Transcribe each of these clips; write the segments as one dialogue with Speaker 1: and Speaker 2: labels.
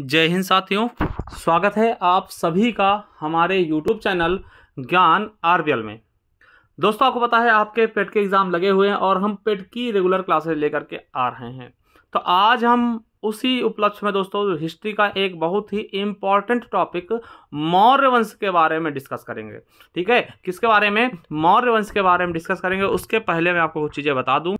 Speaker 1: जय हिंद साथियों स्वागत है आप सभी का हमारे यूट्यूब चैनल ज्ञान आरबीएल में दोस्तों आपको पता है आपके पेट के एग्ज़ाम लगे हुए हैं और हम पेट की रेगुलर क्लासेस लेकर के आ रहे हैं तो आज हम उसी उपलक्ष्य में दोस्तों हिस्ट्री का एक बहुत ही इम्पॉर्टेंट टॉपिक मौर्य वंश के बारे में डिस्कस करेंगे ठीक है किसके बारे में मौर्य वंश के बारे में डिस्कस करेंगे उसके पहले मैं आपको कुछ चीज़ें बता दूँ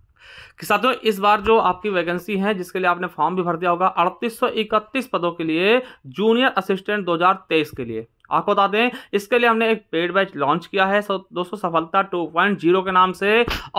Speaker 1: कि साथियों इस बार जो आपकी वैकेंसी है जिसके लिए आपने फॉर्म भी भर दिया होगा अड़तीस पदों के लिए जूनियर असिस्टेंट 2023 के लिए आपको बता दें इसके लिए हमने एक पेड बैच लॉन्च किया है सो दोस्तों सफलता टू पॉइंट जीरो के नाम से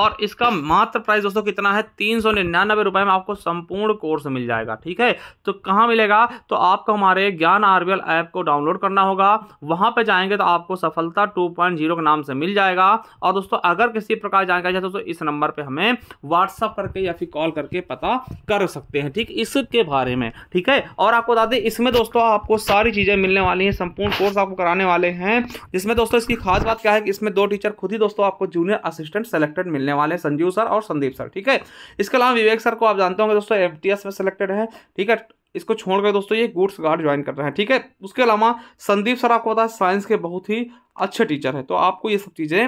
Speaker 1: और इसका मात्र प्राइस दोस्तों कितना है तीन सौ निन्यानवे रुपये में आपको संपूर्ण कोर्स मिल जाएगा ठीक है तो कहाँ मिलेगा तो आपको हमारे ज्ञान आरबीएल ऐप को डाउनलोड करना होगा वहाँ पर जाएंगे तो आपको सफलता टू पॉइंट जीरो के नाम से मिल जाएगा और दोस्तों अगर किसी प्रकार जानकारी चाहिए तो दोस्तों इस नंबर पर हमें व्हाट्सअप करके या फिर कॉल करके पता कर सकते हैं ठीक इसके बारे में ठीक है और आपको बता दें इसमें दोस्तों आपको सारी चीज़ें मिलने वाली हैं संपूर्ण कोर्स आपको कराने वाले हैं जिसमें दोस्तों इसकी खास बात क्या है कि इसमें दो टीचर खुद ही दोस्तों आपको जूनियर असिस्टेंट सेलेक्टेड मिलने वाले हैं संजीव सर और संदीप सर ठीक है इसके अलावा विवेक सर को आप जानते होंगे दोस्तों एफ में सेलेक्टेड है ठीक है इसको छोड़कर दोस्तों ये गुड्स गार्ड ज्वाइन कर रहे हैं ठीक है उसके अलावा संदीप सर आपको पता है साइंस के बहुत ही अच्छे टीचर हैं तो आपको ये सब चीज़ें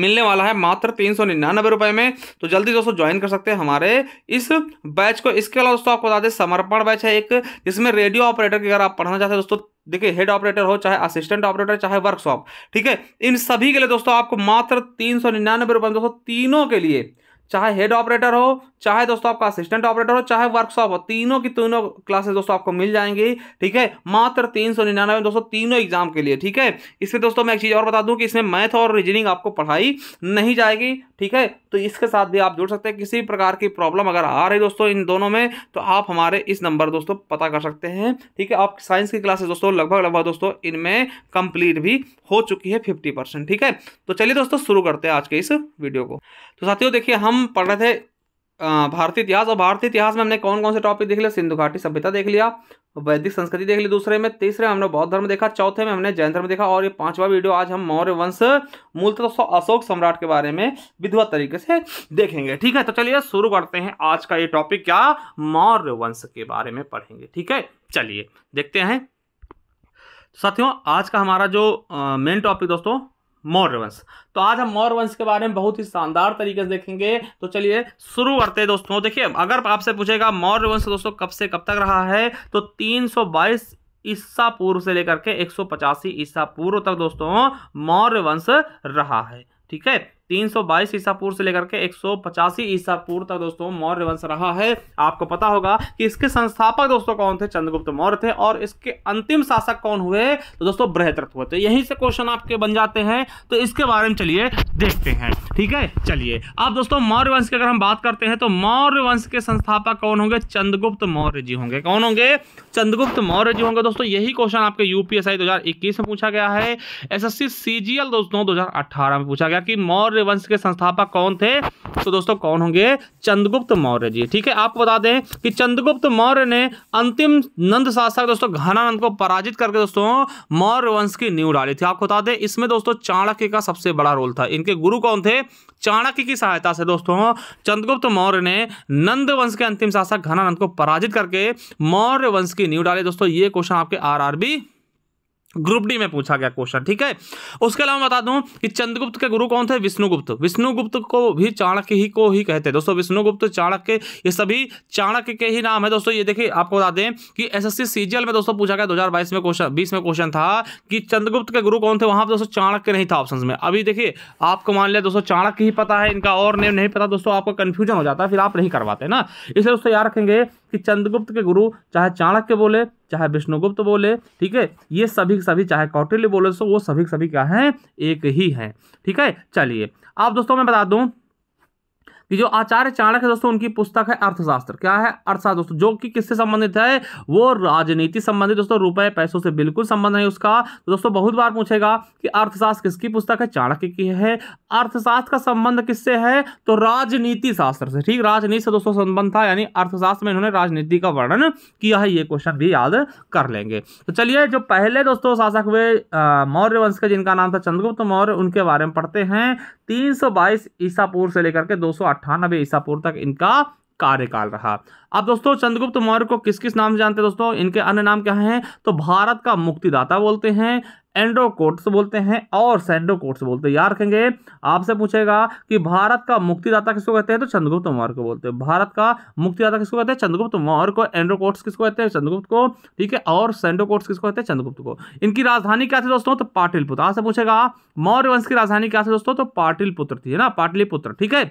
Speaker 1: मिलने वाला है मात्र तीन सौ निन्यानबे रुपए में तो जल्दी दोस्तों ज्वाइन कर सकते हैं हमारे इस बैच को इसके अलावा दोस्तों आपको बता दें समर्पण बैच है एक जिसमें रेडियो ऑपरेटर की अगर आप पढ़ना चाहते हैं दोस्तों देखिए हेड ऑपरेटर हो चाहे असिस्टेंट ऑपरेटर चाहे वर्कशॉप ठीक है इन सभी के लिए दोस्तों आपको मात्र तीन सौ निन्यानवे रुपये दोस्तों तीनों के लिए चाहे हेड ऑपरेटर हो चाहे दोस्तों आपका असिस्टेंट ऑपरेटर हो चाहे वर्कशॉप हो तीनों की तीनों क्लासेस दोस्तों आपको मिल जाएंगी ठीक है मात्र तीन सौ निन्यानवे दोस्तों तीनों एग्जाम के लिए ठीक है इसके दोस्तों मैं एक चीज़ और बता दूं कि इसमें मैथ और रीजनिंग आपको पढ़ाई नहीं जाएगी ठीक है तो इसके साथ भी आप जुड़ सकते हैं किसी प्रकार की प्रॉब्लम अगर आ रही दोस्तों इन दोनों में तो आप हमारे इस नंबर दोस्तों पता कर सकते हैं ठीक है आप साइंस की क्लासेस दोस्तों लगभग लगभग दोस्तों इनमें कंप्लीट भी हो चुकी है फिफ्टी परसेंट ठीक है तो चलिए दोस्तों शुरू करते हैं आज के इस वीडियो को तो साथियों देखिए हम पढ़ रहे थे भारतीय इतिहास और भारतीय इतिहास में हमने कौन कौन से टॉपिक देख लिया सिंधु घाटी सभ्यता देख लिया वैदिक संस्कृति देख ली दूसरे में तीसरे में हमने बौद्ध धर्म देखा चौथे में हमने जैन धर्म देखा और ये पांचवा वीडियो आज हम मौर्य वंश मूलतः तो अशोक सम्राट के बारे में विधिवत तरीके से देखेंगे ठीक है तो चलिए शुरू करते हैं आज का ये टॉपिक क्या मौर्य वंश के बारे में पढ़ेंगे ठीक है चलिए देखते हैं साथियों आज का हमारा जो मेन टॉपिक दोस्तों मौर्य वंश तो आज हम मौर्य वंश के बारे में बहुत ही शानदार तरीके से देखेंगे तो चलिए शुरू करते हैं दोस्तों देखिए अगर आपसे पूछेगा मौर्य वंश दोस्तों कब से कब तक रहा है तो 322 ईसा पूर्व से लेकर के एक ईसा पूर्व तक दोस्तों मौर्य वंश रहा है ठीक है तीन सौ बाईस ईसा पूर्व से लेकर के एक सौ पचासी ईसा पूर्व तक दोस्तों मौर्य वंश रहा है आपको पता होगा कि इसके संस्थापक दोस्तों कौन थे चंद्रगुप्त मौर्य थे और इसके अंतिम शासक कौन हुए तो दोस्तों बृहद्रथ हुए थे तो यहीं से क्वेश्चन आपके बन जाते हैं तो इसके बारे में चलिए देखते हैं ठीक है चलिए अब दोस्तों मौर्य वंश की अगर हम बात करते हैं तो मौर्य वंश के संस्थापक कौन होंगे चंद्रगुप्त मौर्य जी होंगे कौन होंगे चंद्रगुप्त मौर्य जी होंगे दोस्तों यही क्वेश्चन आपके यूपीएसआई 2021 में पूछा गया है एसएससी सीजीएल दोस्तों 2018 में पूछा गया कि मौर्य मौर्य वंश के संस्थापक कौन थे तो दोस्तों कौन होंगे चंद्रगुप्त मौर्य जी ठीक है आपको बता दें कि चंद्रगुप्त मौर्य ने अंतिम नंद शासक दोस्तों घनानंद को पराजित करके दोस्तों मौर्य वंश की नींव डाली थी आपको बता दें इसमें दोस्तों चाणक्य का सबसे बड़ा रोल था इनके गुरु कौन थे चाणक्य की सहायता से दोस्तों चंद्रगुप्त मौर्य ने नंद वंश के अंतिम शासक घनानंद को पराजित करके मौर्य वंश की नींव डाली दोस्तों ये क्वेश्चन आपके आरआरबी ग्रुप डी में पूछा गया क्वेश्चन ठीक है उसके अलावा मैं बता दूं कि चंद्रगुप्त के गुरु कौन थे विष्णुगुप्त विष्णुगुप्त को भी चाणक्य ही को ही कहते हैं दोस्तों विष्णुगुप्त चाणक्य ये सभी चाणक्य के ही नाम है दोस्तों ये देखिए आपको बता दें कि एसएससी सीजीएल में दोस्तों पूछा गया बाईस में क्वेश्चन बीस में क्वेश्चन था कि चंद्रगुप्त के गुरु कौन थे वहां पर दोस्तों चाणक्य नहीं था ऑप्शन में अभी देखिए आपको मान लिया दोस्तों चाणक्य ही पता है इनका और नेम नहीं पता दोस्तों आपको कन्फ्यूजन हो जाता है फिर आप नहीं करवाते ना इसलिए दोस्तों याद रखेंगे कि चंद्रगुप्त के गुरु चाहे चाणक्य बोले चाहे विष्णुगुप्त बोले ठीक है ये सभी सभी चाहे कौटिल्य बोले सो वो सभी सभी क्या हैं एक ही हैं ठीक है चलिए आप दोस्तों मैं बता दूं कि जो आचार्य चाणक्य दोस्तों उनकी पुस्तक है अर्थशास्त्र क्या है अर्थशास्त्र दोस्तों जो कि किससे संबंधित है वो राजनीति संबंधित दोस्तों रुपए पैसों से बिल्कुल संबंध है उसका तो दोस्तों बहुत बार पूछेगा कि अर्थशास्त्र किसकी पुस्तक है चाणक्य की है अर्थशास्त्र का संबंध किससे है तो राजनीति शास्त्र से ठीक राजनीति से दोस्तों संबंध था यानी अर्थशास्त्र में इन्होंने राजनीति का वर्णन किया है ये क्वेश्चन भी याद कर लेंगे तो चलिए जो पहले दोस्तों शासक हुए मौर्य वंश के जिनका नाम था चंद्रगुप्त मौर्य उनके बारे में पढ़ते हैं तीन सौ बाईस ईसा पूर्व से लेकर के दो सौ अट्ठानबे ईसा पूर्व तक इनका कार्यकाल रहा अब दोस्तों चंद्रगुप्त मौर्य को किस किस नाम से जानते हैं दोस्तों इनके अन्य नाम क्या हैं तो भारत का मुक्तिदाता बोलते हैं एंडोकोट्स बोलते हैं और सेंडोकोट्स बोलते हैं यार कहेंगे आपसे पूछेगा कि भारत का मुक्तिदाता किसको कहते हैं तो चंद्रगुप्त मौर्य को बोलते हैं भारत का मुक्तिदाता किसको कहते हैं चंद्रगुप्त मौर्य को एंडोकोट्स किसको कहते हैं चंद्रगुप्त को ठीक है और सेंडोकोट्स किसको कहते हैं चंद्रगुप्त को इनकी राजधानी क्या थी दोस्तों तो पाटिलपुत्र आपसे पूछेगा मौर्य वंश की राजधानी क्या थी दोस्तों तो पाटिलपुत्र थी है ना पाटलिपुत्र ठीक है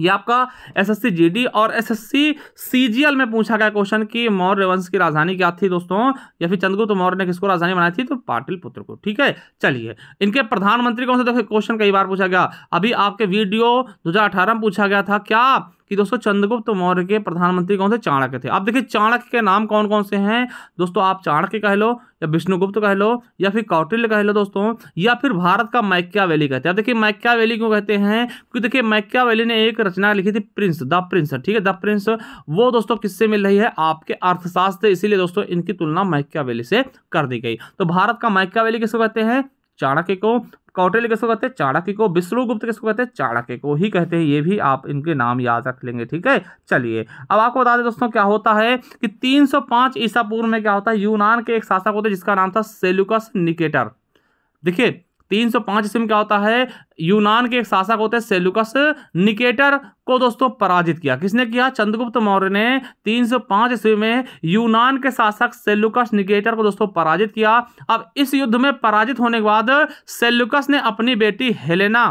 Speaker 1: ये आपका एसएससी जीडी और एसएससी सीजीएल में पूछा गया क्वेश्चन कि मौर्य वंश की राजधानी क्या थी दोस्तों या फिर चंद्रगुप्त मौर्य ने किसको राजधानी बनाई थी तो पाटिल पुत्र को ठीक है चलिए इनके प्रधानमंत्री कौन से देखो क्वेश्चन कई बार पूछा गया अभी आपके वीडियो दो में पूछा गया था क्या कि दोस्तों चंद्रगुप्त मौर्य के प्रधानमंत्री कौन थे चाणक्य थे आप देखिए चाणक्य के नाम कौन कौन से हैं दोस्तों आप चाणक्य कह लो या विष्णुगुप्त कह लो या फिर कौटिल्य कह लो दोस्तों या फिर भारत का मैक्या वैली कहते हैं देखिए मैक्या वैली क्यों कहते हैं क्योंकि देखिए मैक्या वैली ने एक रचना लिखी थी प्रिंस द प्रिंस ठीक है द प्रिंस वो दोस्तों किससे मिल रही है आपके अर्थशास्त्र इसीलिए दोस्तों इनकी तुलना मैक्या वैली से कर दी गई तो भारत का मैक्या वैली किसको कहते हैं चाणक्य को कौटिल्य किसको कहते हैं चाणक्य को विष्णुगुप्त किसको कहते हैं चाणक्य को ही कहते हैं ये भी आप इनके नाम याद रख लेंगे ठीक है चलिए अब आपको बता दें दोस्तों क्या होता है कि 305 ईसा पूर्व में क्या होता है यूनान के एक शासक होते जिसका नाम था सेलुकस निकेटर देखिए तीन सौ पांच ईस्वी में क्या होता है यूनान के एक शासक होते हैं सेलुकस निकेटर को दोस्तों पराजित किया किसने किया चंद्रगुप्त मौर्य ने 305 ईस्वी में यूनान के शासक सेलुकस निकेटर को दोस्तों पराजित किया अब इस युद्ध में पराजित होने के बाद सेलुकस ने अपनी बेटी हेलेना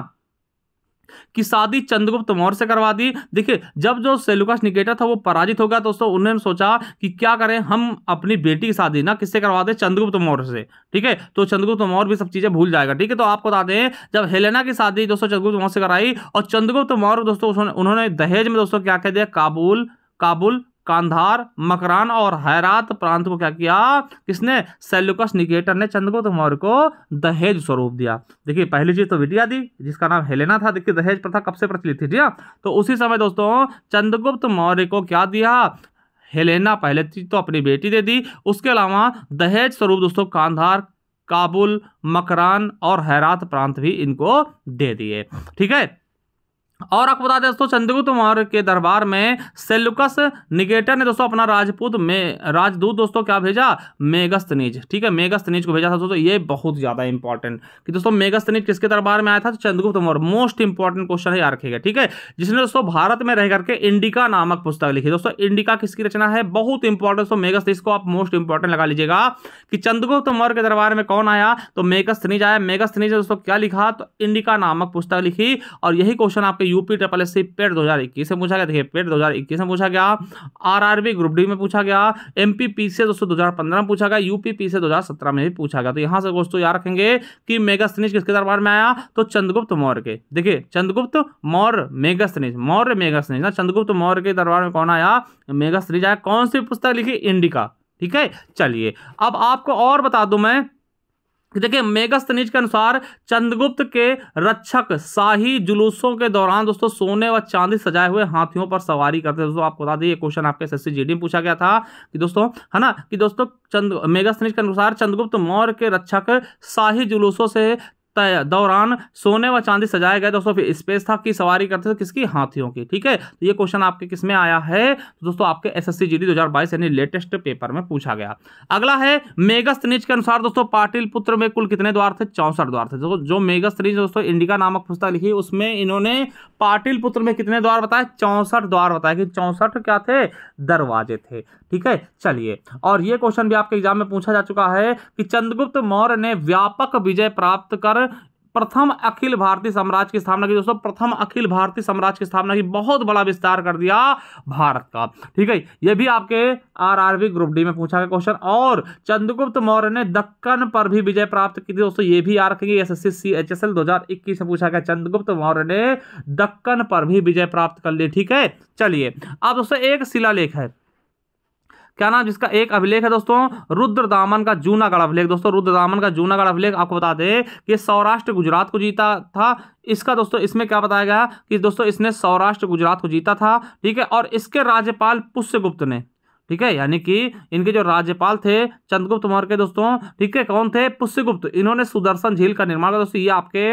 Speaker 1: कि शादी चंद्रगुप्त मौर्य से करवा दी देखिए जब जो सेलुकस निकेटर था वो पराजित हो गया दोस्तों उन्होंने सोचा कि क्या करें हम अपनी बेटी की शादी ना किससे करवा दें चंद्रगुप्त मौर्य से ठीक है तो चंद्रगुप्त मौर्य भी सब चीज़ें भूल जाएगा ठीक है तो आपको बता दें जब हेलेना की शादी दोस्तों चंद्रगुप्त मौर्य से कराई और चंद्रगुप्त मौर्य दोस्तों उन्होंने दहेज में दोस्तों क्या कह दिया काबुल काबुल कांधार मकरान और हैरात प्रांत को क्या किया किसने सेल्युकस निकेटर ने चंद्रगुप्त मौर्य को दहेज स्वरूप दिया देखिए पहली चीज तो विटिया दी जिसका नाम हेलेना था देखिए दहेज प्रथा कब से प्रचलित थी ठीक है तो उसी समय दोस्तों चंद्रगुप्त मौर्य को क्या दिया हेलेना पहले चीज तो अपनी बेटी दे दी उसके अलावा दहेज स्वरूप दोस्तों कांधार काबुल मकरान और हैरात प्रांत भी इनको दे दिए ठीक है और आपको बता दें दोस्तों चंद्रगुप्त मौर्य के दरबार में सेलुकस निगेटर ने दोस्तों अपना राजपूत में राजदूत दोस्तों क्या भेजा मेगस्तनीज ठीक है मेगस्तनीज को भेजा था दोस्तों ये बहुत ज़्यादा इंपॉर्टेंट कि दोस्तों मेगस्तनीज किसके दरबार में आया था तो Chandragupta Maurya most important question है याद रखेगा ठीक है जिसने दोस्तों भारत में रह करके इंडिका नामक पुस्तक लिखी दोस्तों इंडिका किसकी रचना है बहुत इंपॉर्टेंट दोस्तों मेगस्तनीज को आप मोस्ट इंपॉर्टेंट लगा लीजिएगा कि चंद्रगुप्त मौर्य के दरबार में कौन आया तो मेगस्तनीज आया मेगस्तनीज ने दोस्तों क्या लिखा तो इंडिका नामक पुस्तक लिखी और यही क्वेश्चन आपके UP triple S C PET दो हजार इक्कीस में पूछा गया देखिए पेड दो हजार इक्कीस में पूछा गया आरआरबी ग्रुप डी में पूछा गया एम पी पी से दोस्तों दो हजार पंद्रह में पूछा गया यूपी पी से दो हजार सत्रह में भी पूछा गया तो यहाँ से दोस्तों याद रखेंगे कि मेगा स्निज किसके दरबार में आया तो चंद्रगुप्त मौर्य के देखिए Chandragupta Maurya Megasthenes Maurya Megasthenes ना चंद्रगुप्त मौर्य के दरबार में कौन आया मेगा स्निज आया कौन सी पुस्तक लिखी इंडिका ठीक है चलिए अब आपको और बता दूं मैं देखिए मेगस्तनीज के अनुसार चंद्रगुप्त के रक्षक शाही जुलूसों के दौरान दोस्तों सोने व चांदी सजाए हुए हाथियों पर सवारी करते दोस्तों आपको बता दें ये क्वेश्चन आपके एस एस में पूछा गया था कि दोस्तों है ना कि दोस्तों चंद मेगस्तनीज के अनुसार चंद्रगुप्त मौर्य के रक्षक शाही जुलूसों से दौरान सोने व चांदी सजाए गए दोस्तों फिर स्पेस था कि सवारी करते थे किसकी हाथियों की ठीक है तो ये क्वेश्चन आपके किस में आया है तो दोस्तों आपके एस एस यानी लेटेस्ट पेपर में पूछा गया अगला है मेगस्त निज के अनुसार दोस्तों पाटिल पुत्र में कुल कितने द्वार थे चौंसठ द्वार थे दोस्तों जो मेगस्त निज दोस्तों इंडिका नामक पुस्तक लिखी उसमें इन्होंने पाटिल पुत्र में कितने द्वार बताए चौंसठ द्वार बताए कि चौंसठ क्या थे दरवाजे थे ठीक है चलिए और ये क्वेश्चन भी आपके एग्जाम में पूछा जा चुका है कि चंद्रगुप्त मौर्य ने व्यापक विजय प्राप्त कर प्रथम अखिल भारतीय साम्राज्य की स्थापना की दोस्तों प्रथम अखिल भारतीय साम्राज्य की स्थापना की बहुत बड़ा विस्तार कर दिया भारत का ठीक है यह भी आपके आरआरबी ग्रुप डी में पूछा गया क्वेश्चन और चंद्रगुप्त मौर्य ने दक्कन पर भी विजय प्राप्त की थी दोस्तों ये भी याद रखेंगे S S C C H S L दो हजार इक्कीस में पूछा गया चंद्रगुप्त मौर्य ने दक्कन पर भी विजय प्राप्त कर ली ठीक है चलिए अब दोस्तों एक शिलालेख है क्या नाम जिसका एक अभिलेख है दोस्तों रुद्र दामन का जूनागढ़ अभिलेख दोस्तों रुद्र दामन का जूनागढ़ अभिलेख आपको बता दें कि सौराष्ट्र गुजरात को जीता था इसका दोस्तों इसमें क्या बताया गया कि दोस्तों इसने सौराष्ट्र गुजरात को जीता था ठीक है और इसके राज्यपाल पुष्यगुप्त ने ठीक है यानी कि इनके जो राज्यपाल थे चंद्रगुप्त मौर्य के दोस्तों ठीक है कौन थे पुष्यगुप्त इन्होंने सुदर्शन झील का निर्माण किया दोस्तों ये आपके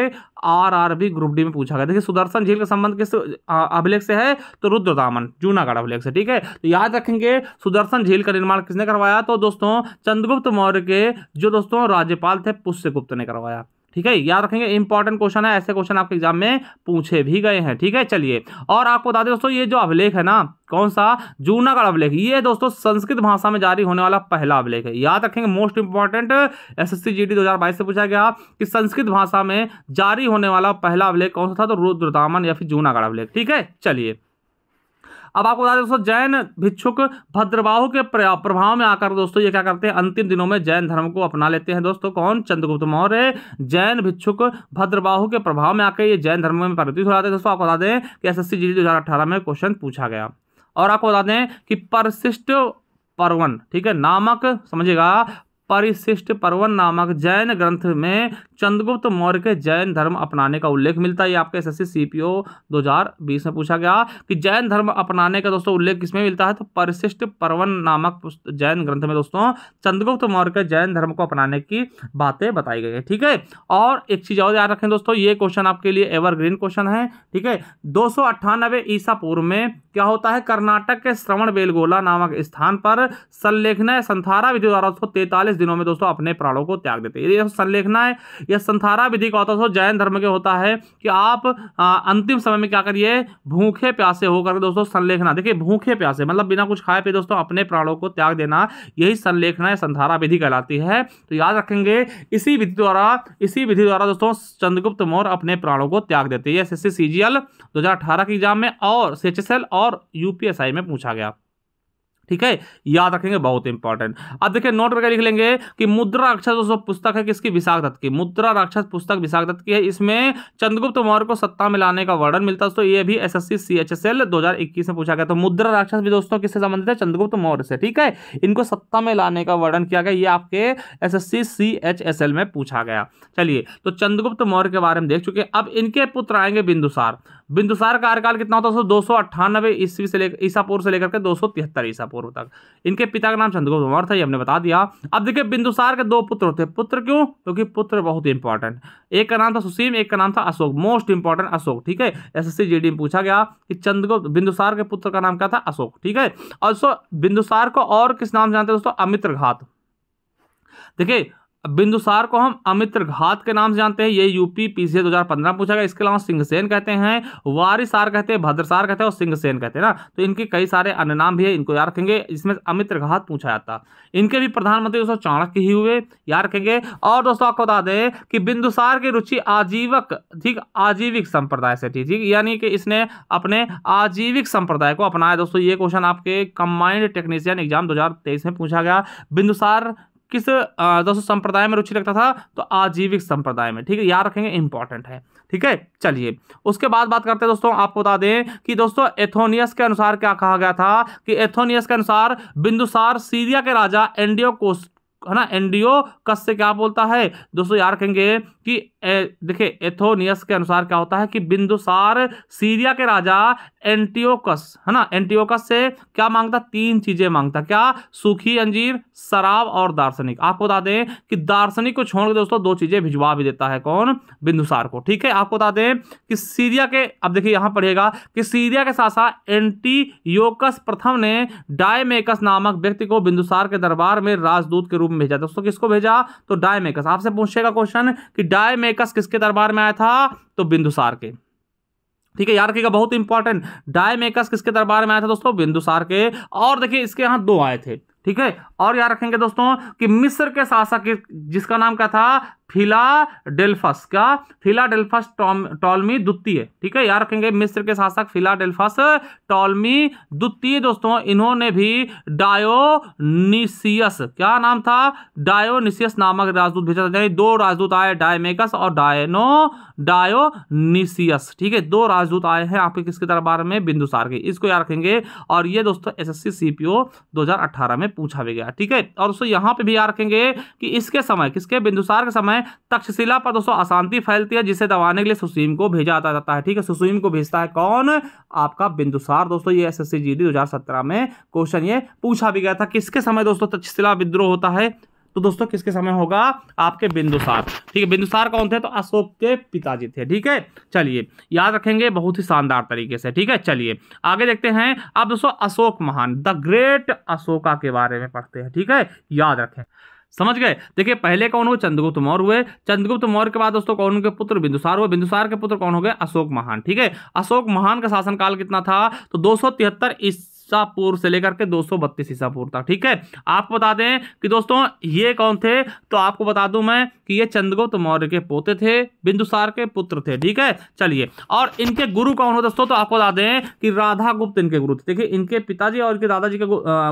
Speaker 1: R R B group D में पूछा गया देखिए सुदर्शन झील का संबंध किस अभिलेख से है तो रुद्र दामन जूनागढ़ अभिलेख से ठीक है तो याद रखेंगे सुदर्शन झील का निर्माण किसने करवाया तो दोस्तों चंद्रगुप्त मौर्य के जो दोस्तों राज्यपाल थे पुष्यगुप्त ने करवाया ठीक है याद रखेंगे इंपॉर्टेंट क्वेश्चन है ऐसे क्वेश्चन आपके एग्जाम में पूछे भी गए हैं ठीक है चलिए और आपको बता दें दोस्तों ये जो अभिलेख है ना कौन सा जूनागढ़ अभिलेख ये दोस्तों संस्कृत भाषा में जारी होने वाला पहला अभिलेख है याद रखेंगे मोस्ट इंपॉर्टेंट एस एस से पूछा गया कि संस्कृत भाषा में जारी होने वाला पहला अभिलेख कौन सा था तो रुद्रदामन या फिर जूनागढ़ अभिलेख ठीक है चलिए अब आपको बता दें दोस्तों जैन भिक्षुक भद्रबाहु के प्रभाव में आकर दोस्तों ये क्या करते हैं अंतिम दिनों में जैन धर्म को अपना लेते हैं दोस्तों कौन चंद्रगुप्त मौर्य जैन भिक्षुक भद्रबाहु के प्रभाव में आकर ये जैन धर्म में परिवर्तित हो जाते हैं दोस्तों आपको बता दें कि एस एस सी जी में क्वेश्चन पूछा गया और आपको बता दें कि परशिष्ट परवन ठीक है नामक समझिएगा परिशिष्ट पर्वन नामक जैन ग्रंथ में चंद्रगुप्त मौर्य के जैन धर्म अपनाने का उल्लेख मिलता है ये आपके एस एस सी 2020 में पूछा गया कि जैन धर्म अपनाने का दोस्तों उल्लेख किसमें मिलता है तो परिशिष्ट पर्वन नामक जैन ग्रंथ में दोस्तों चंद्रगुप्त मौर्य के जैन धर्म को अपनाने की बातें बताई गई है ठीक है और एक चीज़ और याद रखें दोस्तों ये क्वेश्चन आपके लिए एवरग्रीन क्वेश्चन है ठीक है दो ईसा पूर्व में क्या होता है कर्नाटक के श्रवण बेलगोला नामक स्थान पर संलेखना संथारा विधि द्वारा उसको तैतालीस दिनों में दोस्तों अपने प्राणों को त्याग देते हैं ये संलेखना है यह संथारा विधि का होता है तो जैन धर्म के होता है कि आप आ, अंतिम समय में क्या करिए भूखे प्यासे होकर दोस्तों संलेखना देखिए भूखे प्यासे मतलब बिना कुछ खाए पे दोस्तों अपने प्राणों को त्याग देना यही संलेखना संथारा विधि कहलाती है तो याद रखेंगे इसी विधि द्वारा इसी विधि द्वारा दोस्तों चंद्रगुप्त मौर्य अपने प्राणों को त्याग देते हैं S S C C G L दो हजार अठारह के एग्जाम में और सी एच एस एल और और यूपीएसआई में पूछा गया ठीक है याद रखेंगे बहुत इंपॉर्टेंट अब देखिए नोट करके लिख लेंगे कि मुद्रा राक्षस दोस्तों पुस्तक है किसकी विशाख दत्त की मुद्रा राक्षस पुस्तक विशाख दत्त की है इसमें चंद्रगुप्त मौर्य को सत्ता में लाने का वर्णन मिलता है दोस्तों ये भी एसएससी सीएचएसएल 2021 में पूछा गया तो मुद्रा राक्षस भी दोस्तों किससे संबंधित है चंद्रगुप्त मौर्य से ठीक है इनको सत्ता में लाने का वर्णन किया गया ये आपके एस एस में पूछा गया चलिए तो चंद्रगुप्त मौर्य के बारे में देख चुके अब इनके पुत्र आएंगे बिंदुसार बिंदुसार कार्यकाल कितना होता है दो सौ अट्ठानबे ईस्वी से लेकर ईसापुर से लेकर के दो सौ तिहत्तर ईसा पूर्व तक इनके पिता का नाम चंद्रगुप्त मौर्य था ये हमने बता दिया अब देखिए बिंदुसार के दो पुत्र होते हैं पुत्र क्यों क्योंकि पुत्र बहुत इंपॉर्टेंट एक का नाम था सुसीम एक का नाम था अशोक मोस्ट इंपॉर्टेंट अशोक ठीक है एस एस में पूछा गया कि चंद्रगुप्त बिंदुसार के पुत्र का नाम क्या था अशोक ठीक है और सो बिंदुसार को और किस नाम जानते दोस्तों अमित्र घात देखिए बिंदुसार को हम अमित्र घात के नाम से जानते हैं ये यूपी पीसीए 2015 पूछा गया इसके अलावा सिंहसेन कहते हैं वारिसार कहते हैं भद्रसार कहते हैं और सिंहसेन कहते हैं ना तो इनके कई सारे अन्य नाम भी है इनको याद रखेंगे इसमें अमित्र घात पूछा जाता इनके भी प्रधानमंत्री दोस्तों चाणक्य ही हुए याद रखेंगे और दोस्तों आपको बता दें कि बिंदुसार की रुचि आजीवक ठीक आजीविक संप्रदाय से थी ठीक यानी कि इसने अपने आजीविक संप्रदाय को अपनाया दोस्तों ये क्वेश्चन आपके कंबाइंड टेक्नीशियन एग्जाम दो में पूछा गया बिंदुसार किस दोस्तों संप्रदाय में रुचि रखता था तो आजीविक संप्रदाय में ठीक है याद रखेंगे इंपॉर्टेंट है ठीक है चलिए उसके बाद बात करते हैं दोस्तों आपको बता दें कि दोस्तों एथोनियस के अनुसार क्या कहा गया था कि एथोनियस के अनुसार बिंदुसार सीरिया के राजा एंडियो कोस है ना एंडियो कस से क्या बोलता है दोस्तों याद रखेंगे कि देखिए एथोनियस के अनुसार क्या होता है कि बिंदुसार सीरिया के राजा एंटीओकस है ना एंटीओकस से क्या मांगता तीन चीजें मांगता क्या सूखी अंजीर शराब और दार्शनिक आपको बता दें कि दार्शनिक को छोड़कर दोस्तों दो चीजें भिजवा भी देता है कौन बिंदुसार को ठीक है आपको बता दें कि सीरिया के अब देखिए यहां पढ़िएगा कि सीरिया के साथ साथ एंटीओकस प्रथम ने डायमेकस नामक व्यक्ति को बिंदुसार के दरबार में राजदूत के रूप में भेजा दोस्तों किसको भेजा तो डायमेकस आपसे पूछेगा क्वेश्चन कि डायमेक कस किसके दरबार में आया था तो बिंदुसार के ठीक है याद रखिएगा बहुत इंपॉर्टेंट डायमेकस किसके दरबार में आया था दोस्तों बिंदुसार के और देखिए इसके यहाँ दो आए थे ठीक है और याद रखेंगे दोस्तों कि मिस्र के शासक जिसका नाम क्या था फिलाडेल्फस का फिलाडेल्फस टॉलमी द्वितीय ठीक है याद रखेंगे मिस्र के शासक फिलाडेल्फस टॉलमी द्वितीय दोस्तों इन्होंने भी डायोनिसियस क्या नाम था डायोनिसियस नामक राजदूत भेजा था दो राजदूत आए डायमेकस और डायनो डायोनिसियस ठीक है दो राजदूत आए हैं आपके किसके दरबार में बिंदुसार के इसको याद रखेंगे और ये दोस्तों एस एस सी में पूछा भी गया ठीक है और दोस्तों यहाँ भी याद रखेंगे कि इसके समय किसके बिंदुसार के समय है तक्षशिला पर दोस्तों अशांति फैलती है जिसे दबाने के लिए सुसीम को भेजा जाता है ठीक है सुसीम को भेजता है कौन आपका बिंदुसार दोस्तों ये S S C G D दो में क्वेश्चन ये पूछा भी गया था किसके समय दोस्तों तक्षशिला विद्रोह होता है तो दोस्तों किसके समय होगा आपके बिंदुसार ठीक है बिंदुसार कौन थे तो अशोक के पिताजी थे ठीक है चलिए याद रखेंगे बहुत ही शानदार तरीके से ठीक है चलिए आगे देखते हैं अब दोस्तों अशोक महान द ग्रेट अशोका के बारे में पढ़ते हैं ठीक है याद रखें समझ गए देखिए पहले कौन हुए चंद्रगुप्त मौर्य हुए चंद्रगुप्त मौर्य के बाद दोस्तों कौन उनके पुत्र बिंदुसार हुए बिंदुसार के पुत्र कौन हो गए अशोक महान ठीक है अशोक महान का शासनकाल कितना था तो दो सौ तिहत्तर पूर्व से लेकर के दो सौ बत्तीस पूर्व तक ठीक है आपको बता दें कि दोस्तों ये कौन थे तो आपको बता दूं मैं कि ये चंद्रगुप्त मौर्य के पोते थे बिंदुसार के पुत्र थे ठीक है चलिए और इनके गुरु कौन हो दोस्तों तो आपको बता दें कि राधा गुप्त इनके गुरु थे देखिए इनके पिताजी और इनके दादाजी के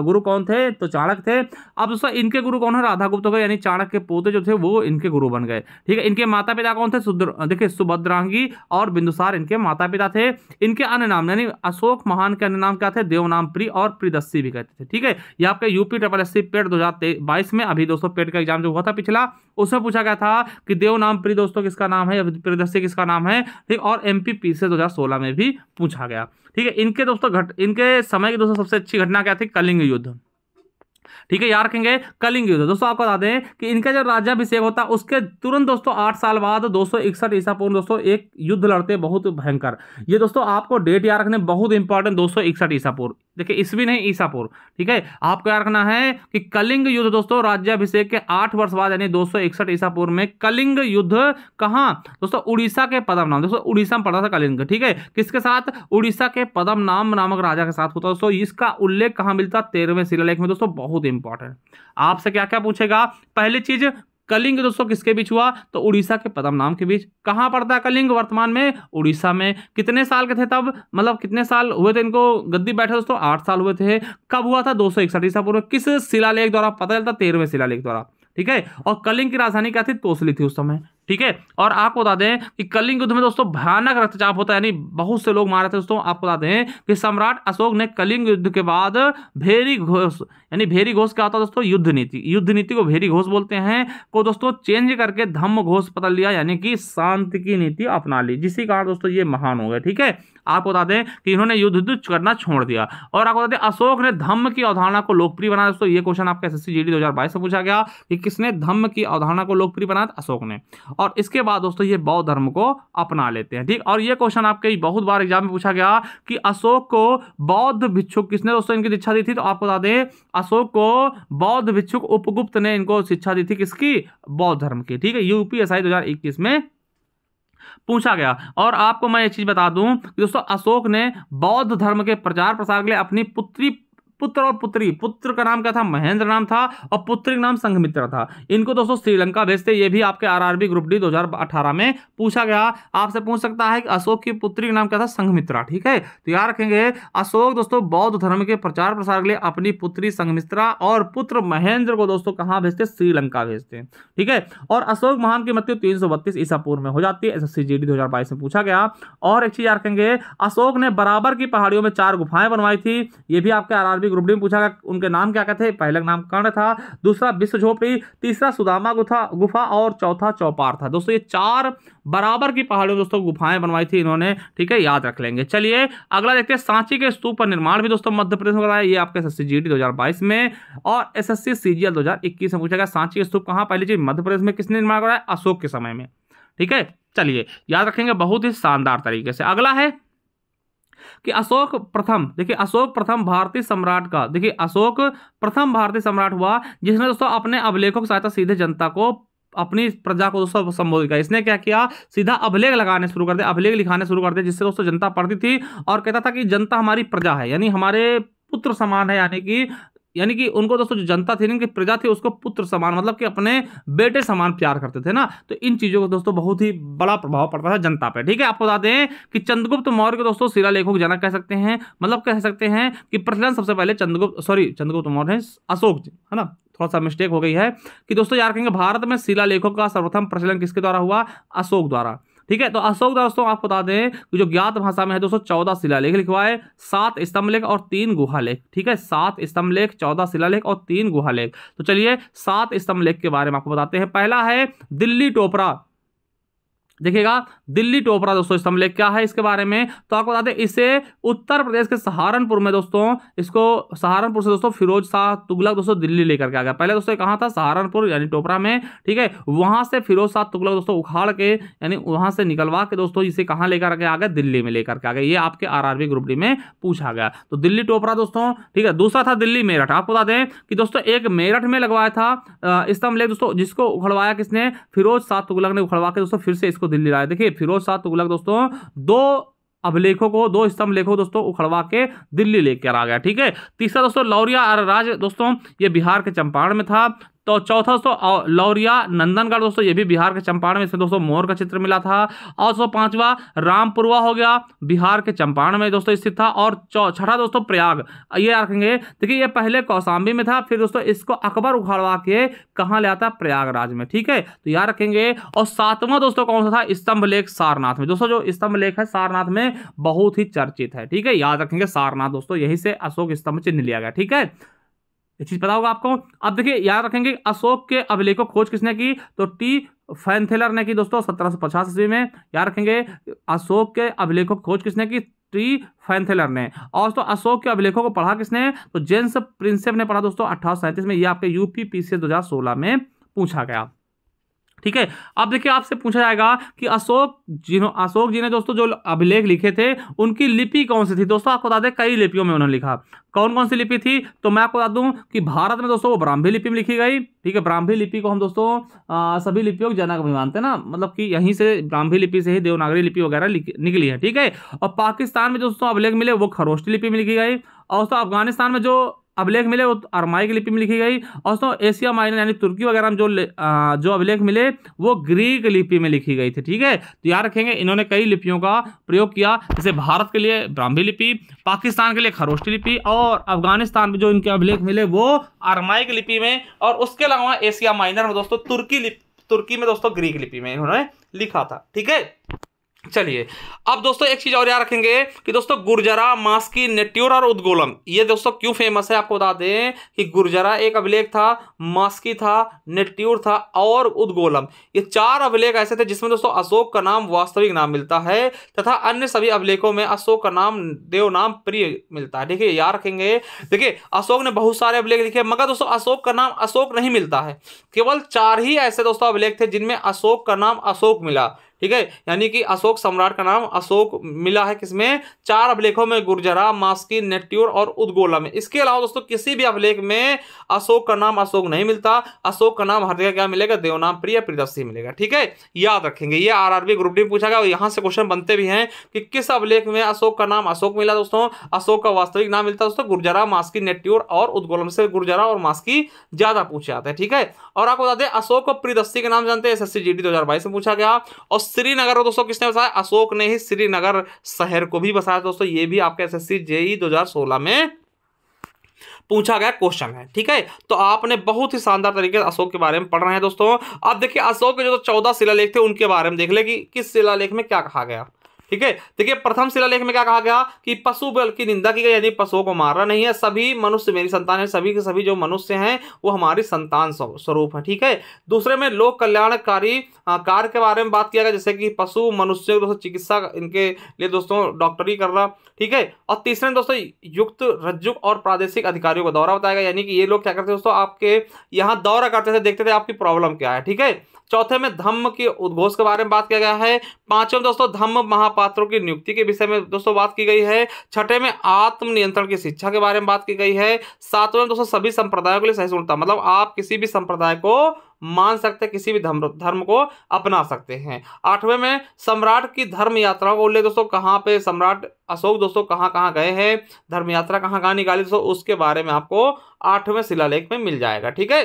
Speaker 1: गुरु कौन थे तो चाणक थे अब दोस्तों इनके गुरु कौन है राधा गुप्त यानी चाणक के पोते जो थे वो इनके गुरु बन गए ठीक है इनके माता पिता कौन थे देखिए सुभद्रांगी और बिंदुसार इनके माता पिता थे इनके अन्य नाम यानी अशोक महान के अन्य नाम क्या थे देवनाम हम प्री और प्रीदस्सी भी कहते थे ठीक है ये आपका UP triple S C PET दो में अभी दोस्तों पेट का एग्जाम जो हुआ था पिछला उसमें पूछा गया था कि देव नाम प्री दोस्तों किसका नाम है प्रीदस्सी किसका नाम है ठीक और एम पी पी से में भी पूछा गया ठीक है इनके दोस्तों घट इनके समय की दोस्तों सबसे अच्छी घटना क्या थी कलिंग युद्ध ठीक है यार कहेंगे कलिंग युद्ध दोस्तों आपको बता दें कि इनका जो राज्याभिषेक होता है उसके तुरंत दोस्तों आठ साल बाद दो सौ इकसठ ईसा पूर्व दोस्तों एक युद्ध लड़ते बहुत भयंकर ये दोस्तों आपको डेट याद रखने बहुत इंपॉर्टेंट दो सौ इकसठ ईसा पूर्व देखिए ईस्वी नहीं ईसा पूर्व ठीक है आपको याद रखना है कि कलिंग युद्ध दोस्तों राज्याभिषेक के आठ वर्ष बाद यानी दो सौ इकसठ ईसा पूर्व में कलिंग युद्ध कहाँ दोस्तों उड़ीसा के पदम नाम दोस्तों उड़ीसा में पड़ा था कलिंग ठीक है किसके साथ उड़ीसा के पदम नाम नामक राजा के साथ होता दोस्तों इसका उल्लेख कहाँ मिलता तेरहवें शिलालेख में दोस्तों बहुत इंपॉर्टेंट आपसे क्या क्या पूछेगा पहली चीज कलिंग दोस्तों किसके बीच हुआ तो उड़ीसा के पदम नाम के बीच कहाँ पड़ता है कलिंग वर्तमान में उड़ीसा में कितने साल के थे तब मतलब कितने साल हुए थे इनको गद्दी बैठे दोस्तों आठ साल हुए थे कब हुआ था दो सौ इकसठ ईसा पूर्व किस शिलालेख द्वारा पता चलता तेरहवें शिलालेख द्वारा ठीक है और कलिंग की राजधानी क्या थी तोसली थी उस समय ठीक है और आपको बता दें कि कलिंग युद्ध में दोस्तों भयानक रक्तचाप होता है यानी बहुत से लोग मारे थे दोस्तों आपको बता दें कि सम्राट अशोक ने कलिंग युद्ध के बाद भेरी घोष यानी भेरी घोष क्या होता है दोस्तों युद्ध नीति युद्ध नीति को भेरी घोष बोलते हैं को दोस्तों चेंज करके धम्म घोष पता लिया यानी कि शांति की नीति अपना ली जिसी कारण दोस्तों ये महान हो गए ठीक है आपको बता दें कि इन्होंने युद्ध करना छोड़ दिया और आपको बता दें अशोक ने धम्म की अवधारणा को लोकप्रिय बनाया दोस्तों ये क्वेश्चन आपका एस एस सी जी से पूछा गया कि किसने धम्म की अवधारणा को लोकप्रिय बनाया अशोक ने और इसके बाद दोस्तों ये बौद्ध धर्म को अपना लेते हैं ठीक और ये क्वेश्चन आपके बहुत बार एग्जाम में पूछा गया कि अशोक को बौद्ध भिक्षुक किसने दोस्तों इनकी शिक्षा दी थी तो आपको बता दें अशोक को बौद्ध भिक्षुक उपगुप्त ने इनको शिक्षा दी थी किसकी बौद्ध धर्म की ठीक है यूपीएसआई 2021 में पूछा गया और आपको मैं ये चीज़ बता दूं कि दोस्तों अशोक ने बौद्ध धर्म के प्रचार प्रसार के लिए अपनी पुत्री पुत्र और पुत्री पुत्र का नाम क्या था महेंद्र नाम था और पुत्री का नाम संघमित्रा था इनको दोस्तों श्रीलंका भेजते ये भी आपके आरआरबी ग्रुप डी 2018 में पूछा गया आपसे पूछ सकता है कि अशोक की पुत्री का नाम क्या था संघमित्रा ठीक है तो याद रखेंगे अशोक दोस्तों बौद्ध धर्म के प्रचार प्रसार के लिए अपनी पुत्री संघमित्रा और पुत्र महेंद्र को दोस्तों कहाँ भेजते श्रीलंका भेजते ठीक है और अशोक महान की मृत्यु तीन सौ बत्तीस ईसा पूर्व में हो जाती है एस एस डी में पूछा गया और एक चीज याद रखेंगे अशोक ने बराबर की पहाड़ियों में चार गुफाएं बनवाई थी ये भी आपके आर आदमी ग्रुप डी में पूछा गया उनके नाम क्या क्या थे पहला नाम कर्ण था दूसरा विश्व झोपड़ी तीसरा सुदामा गुफा गुफा और चौथा चौपार था दोस्तों ये चार बराबर की पहाड़ियों दोस्तों गुफाएं बनवाई थी इन्होंने ठीक है याद रख लेंगे चलिए अगला देखते हैं सांची के स्तूप पर निर्माण भी दोस्तों मध्य प्रदेश में कराया ये आपके एस एस सी में और एस एस सी में पूछा गया सांची के स्तूप कहाँ पहली चीज मध्य प्रदेश में किसने निर्माण कराया अशोक के समय में ठीक है चलिए याद रखेंगे बहुत ही शानदार तरीके से अगला है कि अशोक प्रथम देखिए अशोक प्रथम भारतीय सम्राट का देखिए अशोक प्रथम भारतीय सम्राट हुआ जिसने दोस्तों अपने अभिलेखों की सहायता सीधे जनता को अपनी प्रजा को दोस्तों संबोधित किया इसने क्या किया सीधा अभिलेख लगाने शुरू कर दिया अभिलेख लिखाने शुरू कर दिया जिससे दोस्तों जनता पढ़ती थी और कहता था कि जनता हमारी प्रजा है यानी हमारे पुत्र समान है यानी कि यानी कि उनको दोस्तों जो जनता थी इनकी प्रजा थी उसको पुत्र समान मतलब कि अपने बेटे समान प्यार करते थे ना तो इन चीज़ों का दोस्तों बहुत ही बड़ा प्रभाव पड़ता था जनता पे ठीक है आपको बता दें कि चंद्रगुप्त मौर्य को दोस्तों शिला लेखों जनक कह सकते हैं मतलब कह सकते हैं कि प्रचलन सबसे पहले चंद्रगुप्त सॉरी चंद्रगुप्त मौर्य अशोक जी है ना थोड़ा सा मिस्टेक हो गई है कि दोस्तों यार कहेंगे भारत में शिला लेखों का सर्वप्रथम प्रचलन किसके द्वारा हुआ अशोक द्वारा ठीक है तो अशोक दोस्तों आपको बता दें कि जो ज्ञात भाषा में है दोस्तों चौदह शिलालेख लिखवाए सात स्तंभलेख और तीन गुहालेख ठीक है सात स्तंभलेख चौदह शिलालेख और तीन गुहालेख तो चलिए सात स्तंभलेख के बारे में आपको बताते हैं पहला है दिल्ली टोपरा देखिएगा दिल्ली टोपरा दोस्तों इस क्या है इसके बारे में तो आपको बता दें इसे उत्तर प्रदेश के सहारनपुर में दोस्तों इसको सहारनपुर से दोस्तों फिरोज शाह तुगलक दोस्तों दिल्ली लेकर के आ गया पहले दोस्तों कहाँ था सहारनपुर यानी टोपरा में ठीक है वहां से फिरोज शाह तुगलक दोस्तों उखाड़ के यानी वहां से निकलवा के दोस्तों इसे कहाँ लेकर के आ गए दिल्ली में लेकर के आ गए ये आपके आर ग्रुप डी में पूछा गया तो दिल्ली टोपरा दोस्तों ठीक है दूसरा था दिल्ली मेरठ आपको बता दें कि दोस्तों एक मेरठ में लगवाया था इस हमले दोस्तों जिसको उखड़वाया किसने फिरोज शाह तुगलक ने उखड़वा के दोस्तों फिर से इसको इसको दिल्ली लाया देखिए फिरोज शाह तुगलक दोस्तों दो अभिलेखों को दो स्तंभ लेखों दोस्तों उखड़वा के दिल्ली लेकर आ गया ठीक है तीसरा दोस्तों लौरिया राज दोस्तों ये बिहार के चंपारण में था तो चौथा दोस्तों लौरिया नंदनगढ़ दोस्तों ये भी बिहार के चंपारण में इसमें दोस्तों मोहर का चित्र मिला था और दोस्तों पांचवा रामपुरवा हो गया बिहार के चंपारण में दोस्तों स्थित था और छठा दोस्तों प्रयाग ये रखेंगे देखिए ये पहले कौसाम्बी में था फिर दोस्तों इसको अकबर उखाड़वा के कहाँ ले आता प्रयागराज में ठीक है तो याद रखेंगे और सातवां दोस्तों कौन सा था स्तंभ लेख सारनाथ में दोस्तों जो स्तंभ लेख है सारनाथ में बहुत ही चर्चित है ठीक है याद रखेंगे सारनाथ दोस्तों यही से अशोक स्तंभ चिन्ह लिया गया ठीक है ये चीज़ पता होगा आपको अब देखिए याद रखेंगे अशोक के अभिलेखों खोज किसने की तो टी फैंथेलर ने की दोस्तों सत्रह सौ पचास ईस्वी में याद रखेंगे अशोक के अभिलेखों खोज किसने की टी फैंथेलर ने और दोस्तों अशोक के अभिलेखों को पढ़ा किसने तो जेम्स प्रिंसेप ने पढ़ा दोस्तों अठारह में ये आपके यूपी पी सी दो में पूछा गया ठीक है अब देखिए आपसे पूछा जाएगा कि अशोक जिन्हों अशोक जी ने दोस्तों जो अभिलेख लिखे थे उनकी लिपि कौन सी थी दोस्तों आपको बता दें कई लिपियों में उन्होंने लिखा कौन कौन सी लिपि थी तो मैं आपको बता दूं कि भारत में दोस्तों वो ब्राह्मी लिपि में लिखी गई ठीक है ब्राह्मी लिपि को हम दोस्तों आ, सभी लिपियों के जनक भी मानते हैं ना मतलब कि यहीं से ब्राह्मी लिपि से ही देवनागरी लिपि वगैरह निकली है ठीक है और पाकिस्तान में दोस्तों अभिलेख मिले वो खरोष्टी लिपि में लिखी गई और दोस्तों अफगानिस्तान में जो अभिलेख मिले वो अरमाई की लिपि में लिखी गई और दोस्तों एशिया माइनर यानी तुर्की वगैरह में जो जो अभिलेख मिले वो ग्रीक लिपि में लिखी गई थी ठीक है तो याद रखेंगे इन्होंने कई लिपियों का प्रयोग किया जैसे भारत के लिए ब्राह्मी लिपि पाकिस्तान के लिए खरोष्टी लिपि और अफगानिस्तान में जो इनके अभिलेख मिले वो अरमाई लिपि में और उसके अलावा एशिया माइनर में दोस्तों तुर्की लिपि तुर्की में दोस्तों ग्रीक लिपि में इन्होंने लिखा था ठीक है चलिए अब दोस्तों एक चीज और याद रखेंगे कि दोस्तों गुर्जरा मास्की नेट्योर और उद्गोलम ये दोस्तों क्यों फेमस है आपको बता दें कि गुर्जरा एक अभिलेख था मास्की था नेट्यूर था और उद्गोलम ये चार अभिलेख ऐसे थे जिसमें दोस्तों अशोक का नाम वास्तविक नाम मिलता है तथा अन्य सभी अभिलेखों में अशोक का नाम देव नाम प्रिय मिलता है देखिए याद रखेंगे देखिए अशोक ने बहुत सारे अभिलेख लिखे मगर दोस्तों अशोक का नाम अशोक नहीं मिलता है केवल चार ही ऐसे दोस्तों अभिलेख थे जिनमें अशोक का नाम अशोक मिला ठीक है यानी कि अशोक सम्राट का नाम अशोक मिला है किसमें चार अभिलेखों में गुर्जरा मास्की नेट्यूर और उदगोला में इसके अलावा दोस्तों किसी भी अभिलेख में अशोक का नाम अशोक नहीं मिलता अशोक का नाम हर जगह क्या मिलेगा देवनाम प्रिय प्रदर्शी मिलेगा ठीक है याद रखेंगे ये आरआरबी ग्रुप डी पूछा गया और यहाँ से क्वेश्चन बनते भी हैं कि किस अभिलेख में अशोक का नाम अशोक मिला दोस्तों अशोक का वास्तविक नाम मिलता है दोस्तों गुर्जरा मास्की नेट्यूर और उद्गोलम से गुर्जरा और मास्की ज्यादा पूछे जाते हैं ठीक है और आपको बता दें अशोक प्रियदर्शी के नाम जानते हैं एस एस में पूछा गया और श्रीनगर दोस्तों किसने बसाया अशोक ने ही श्रीनगर शहर को भी बसाया दोस्तों ये भी आपके एस एस सी जेई दो में पूछा गया क्वेश्चन है ठीक है तो आपने बहुत ही शानदार तरीके से अशोक के बारे में पढ़ रहे हैं दोस्तों अब देखिए अशोक के जो चौदह शिलालेख थे उनके बारे में देख ले कि किस शिलालेख में क्या कहा गया ठीक है देखिए प्रथम शिलालेख में क्या कहा गया कि पशु बल की निंदा की गई यानी पशुओं को मारना नहीं है सभी मनुष्य मेरी संतान है सभी के सभी जो मनुष्य हैं वो हमारी संतान स्वरूप है ठीक है दूसरे में लोक कल्याणकारी कार्य के बारे में बात किया गया जैसे कि पशु मनुष्य दोस्तों चिकित्सा इनके लिए दोस्तों डॉक्टरी कर रहा ठीक है और तीसरे में दोस्तों युक्त रज्जुक और प्रादेशिक अधिकारियों का दौरा बताया गया यानी कि ये लोग क्या करते हैं दोस्तों आपके यहाँ दौरा करते थे देखते थे आपकी प्रॉब्लम क्या है ठीक है चौथे में धम्म के उद्घोष के बारे में बात किया गया है पांचवें दोस्तों धम्म महापात्रों की नियुक्ति के विषय में दोस्तों बात की गई है छठे में आत्म नियंत्रण की शिक्षा के बारे में बात की गई है सातवें दोस्तों सभी संप्रदायों के लिए सहिष्णुता मतलब आप किसी भी संप्रदाय को मान सकते हैं किसी भी धर्म धर्म को अपना सकते हैं आठवें में सम्राट की धर्म यात्राओं को ले दोस्तों कहाँ पे सम्राट अशोक दोस्तों कहाँ कहाँ गए हैं धर्म यात्रा कहाँ कहाँ निकाली दोस्तों उसके बारे में आपको आठवें शिलालेख में मिल जाएगा ठीक है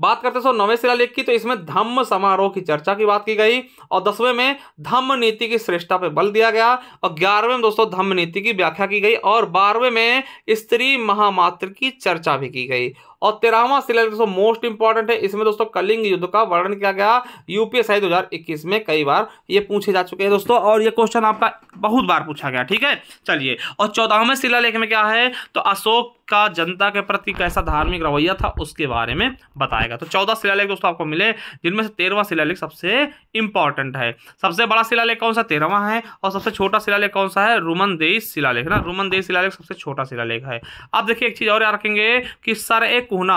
Speaker 1: बात करते सो नवे शिलालेख की तो इसमें धम्म समारोह की चर्चा की बात की गई और दसवें में धम्म नीति की श्रेष्ठता पर बल दिया गया और ग्यारहवें में दोस्तों धम्म नीति की व्याख्या की गई और बारहवें में स्त्री महामात्र की चर्चा भी की गई और तेरहवा सिलेबस दोस्तों मोस्ट इंपॉर्टेंट है इसमें दोस्तों कलिंग युद्ध का वर्णन किया गया यूपीएसआई दो हजार इक्कीस में कई बार ये पूछे जा चुके हैं दोस्तों और ये क्वेश्चन आपका बहुत बार पूछा गया ठीक है चलिए और चौदहवें शिला लेख में क्या है तो अशोक का जनता के प्रति कैसा धार्मिक रवैया था उसके बारे में बताएगा तो चौदह शिलालेख दोस्तों आपको मिले जिनमें से तेरहवा शिलालेख सबसे इंपॉर्टेंट है सबसे बड़ा शिलालेख कौन सा तेरहवा है और सबसे छोटा शिलालेख कौन सा है रुमन देश शिलालेख ना रुमन देश शिलालेख सबसे छोटा शिलालेख है आप देखिए एक चीज और याद रखेंगे कि सर एक कुहना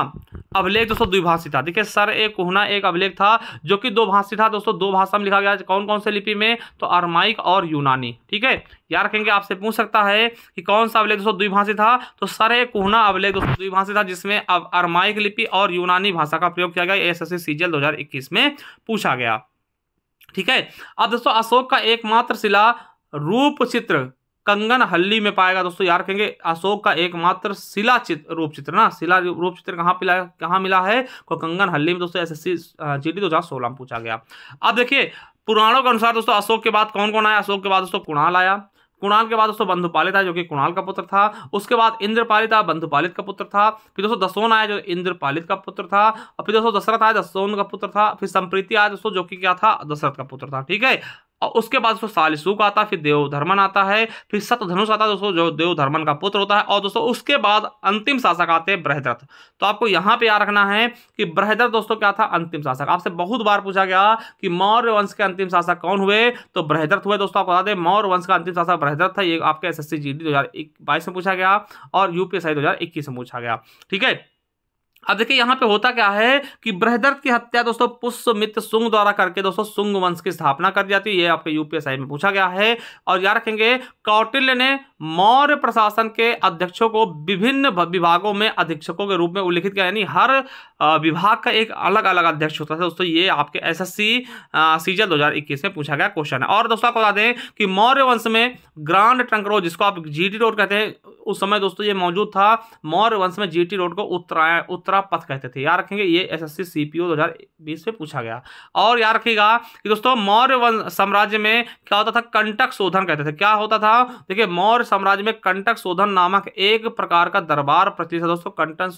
Speaker 1: अभिलेख दोस्तों द्विभाषी था देखिए सर ए कुहना एक अभिलेख था जो कि दो भाषी था दोस्तों दो भाषा में लिखा गया कौन कौन से लिपि में तो अरमाइक और यूनानी ठीक है यार रखेंगे आपसे पूछ सकता है कि कौन सा अभिलेख दोस्तों द्विभाषी था तो सर ए कुहना अभिलेख दोस्तों द्विभाषी था जिसमें अब अरमाइक लिपि और यूनानी भाषा का प्रयोग किया गया एस एस सी सीजल में पूछा गया ठीक है अब दोस्तों अशोक का एकमात्र शिला रूप चित्र कंगन हल्ली में पाएगा दोस्तों यार कहेंगे अशोक का एकमात्र शिला चित्र रूप चित्र ना शिला रूप चित्र कहाँ पिला कहाँ मिला है को कंगन हल्ली में दोस्तों एस एस सी जीटी में पूछा गया अब देखिए पुराणों के अनुसार दोस्तों अशोक के बाद कौन कौन आया अशोक के बाद दोस्तों कुणाल आया कुणाल के बाद दोस्तों बंधुपालित था जो कि कुणाल का पुत्र था उसके बाद इंद्रपालित था बंधुपालित का पुत्र था फिर दोस्तों दसोन आया जो इंद्रपालित का पुत्र था और फिर दोस्तों दशरथ आया दसोन का पुत्र था फिर संप्रीति आया दोस्तों जो कि क्या था दशरथ का पुत्र था ठीक है और उसके बाद दोस्तों सालिसूक आता है फिर देवधर्मन आता है फिर सतधनुष आता है दोस्तों जो देवधर्मन का पुत्र होता है और दोस्तों उसके बाद अंतिम शासक आते हैं बृहद्रथ तो आपको यहाँ पे याद रखना है कि बृहद्रथ दोस्तों क्या था अंतिम शासक आपसे बहुत बार पूछा गया कि मौर्य वंश के अंतिम शासक कौन हुए तो बृहद्रथ हुए दोस्तों आपको बता दें मौर्य वंश का अंतिम शासक बृहद्रथ था ये आपके एस एस सी में पूछा गया और यूपीएसआई दो में पूछा गया ठीक है अब देखिए यहाँ पे होता क्या है कि बृहदर्थ की हत्या दोस्तों पुष्यमित्र सुंग द्वारा करके दोस्तों सुंग वंश की स्थापना कर दी जाती है ये आपके यूपीएसआई में पूछा गया है और याद रखेंगे कौटिल्य ने मौर्य प्रशासन के अध्यक्षों को विभिन्न विभागों में अधीक्षकों के रूप में उल्लिखित किया यानी हर विभाग का एक अलग अलग अध्यक्ष होता था दोस्तों ये आपके एस एस सी में पूछा गया क्वेश्चन है और दोस्तों आपको बता दें कि मौर्य वंश में ग्रांड ट्रंकरो जिसको आप जी रोड कहते हैं उस समय दोस्तों ये मौजूद था मौर्य वंश में जी रोड को उत्तरायण उत्तरा आप पथ कहते थे याद रखेंगे ये एसएससी सीपीओ 2020 में पूछा गया और याद रखिएगा कि दोस्तों मौर्य साम्राज्य में क्या होता था कंटक शोधन कहते थे क्या होता था देखिए मौर्य साम्राज्य में कंटक शोधन नामक एक प्रकार का दरबार प्रचलित था दोस्तों कंटन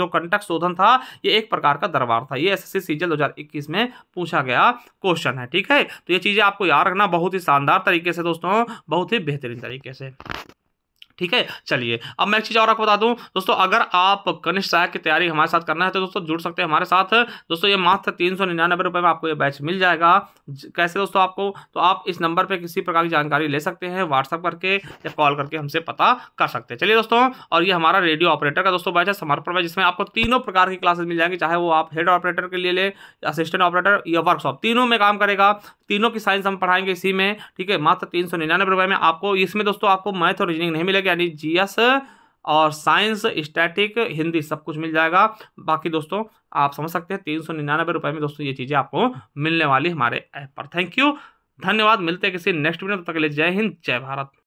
Speaker 1: जो कंटक शोधन था ये एक प्रकार का दरबार था ये एस एस सी में पूछा गया क्वेश्चन है ठीक है तो ये चीज़ें आपको याद रखना बहुत ही शानदार तरीके से दोस्तों बहुत ही बेहतरीन तरीके से ठीक है चलिए अब मैं एक चीज़ और आपको बता दूं दोस्तों अगर आप कनिष्ठ सहायक की तैयारी हमारे साथ करना है तो दोस्तों जुड़ सकते हैं हमारे साथ दोस्तों ये मात्र तीन सौ निन्यानवे रुपये में आपको ये बैच मिल जाएगा कैसे दोस्तों आपको तो आप इस नंबर पर किसी प्रकार की जानकारी ले सकते हैं व्हाट्सअप करके या कॉल करके हमसे पता कर सकते हैं चलिए दोस्तों और ये हमारा रेडियो ऑपरेटर का दोस्तों बैच है समर्पण बैच जिसमें आपको तीनों प्रकार की क्लासेस मिल जाएंगी चाहे वो आप हेड ऑपरेटर के लिए ले असिस्टेंट ऑपरेटर या वर्कशॉप तीनों में काम करेगा तीनों की साइंस हम पढ़ाएंगे इसी में ठीक है मात्र तीन सौ निन्यानवे रुपये में आपको इसमें दोस्तों आपको मैथ और रीजनिंग नहीं मिलेगा जाएगा यानी जीएस और साइंस स्टैटिक हिंदी सब कुछ मिल जाएगा बाकी दोस्तों आप समझ सकते हैं तीन सौ निन्यानबे रुपये में दोस्तों ये चीज़ें आपको मिलने वाली हमारे ऐप पर थैंक यू धन्यवाद मिलते हैं किसी नेक्स्ट वीडियो तब तक के लिए जय हिंद जय भारत